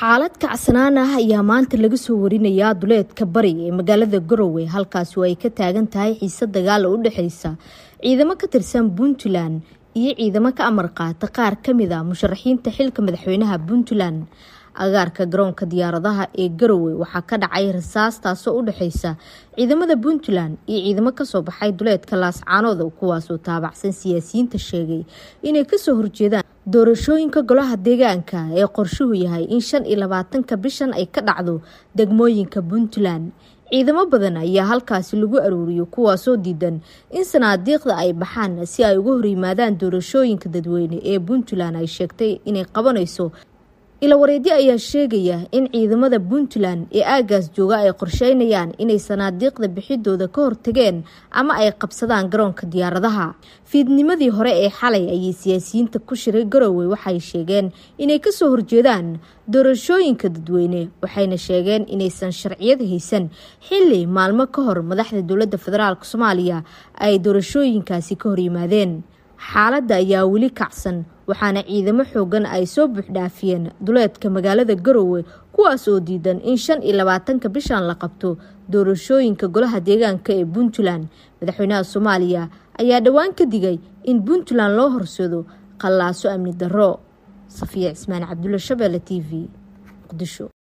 xaalad kacsanaan ah ayaa maanta laga soo warinayaa duleedka bari ee magaalada garowe halkaas oo ay ka taagan tahay xiise dagaala oo u dhexaysa ciidamo ka tirsan puntland iyo ciidamo ka amar qaata qaar ka mid a ah musharaxiinta xilka madaxweynaha puntland agaarka garoonka diyaaradaha ee garowe waxaa ka dhacay rasaas taasoo u dhexaysa ciidamada puntland iyo ciidamo kasoo baxay duleedka laascaanood kuwaasoo taabacsan siyaasiyiinta sheegay inay kasoo horjeedaan doorashooyinka golaha deegaanka ee qorshuhu yahay in shan iyo labaatanka bishan ay ka dhacdo degmooyinka puntland ciidamo badan ayaa halkaasi lagu aruuriyo kuwaasoo diidan in sanaadiiqda ay baxaan si ay uga hor yimaadaan doorashooyinka dadweyne ee puntland ay sheegtay inay qabanayso ilawareedyo ayaa sheegaya in ciidamada puntland ee aagaas jooga ay qorsheynayaan inay sanaadiiqda bixidooda ka hortageen ama ay qabsadaan garoonka diyaaradaha fiidnimadii hore ee xalay ayay siyaasiyiinta ku shiray garowe waxay sheegeen inay kasoo horjeedaan doorashooyinka dadweyne waxayna sheegeen inaysan sharciyad haysan xili maalmo ka hor madaxda dowladda federaalk soomaaliya ay doorashooyinkaasi ka horyimaadeen xaaladda ayaa weli kacsan waxaana ciidamo xoogan ay soo buuxdhaafiyeen duleedka magaalada garowe kuwaas oo diidan in shan iyo labaatanka bishan la qabto doorashooyinka golaha deegaanka ee puntland madaxweynaha soomaaliya ayaa dhowaan ka digay in puntland loo horseedo qallaaso amni darro safiya cismaan cabdulle shabeelle t v muqdisho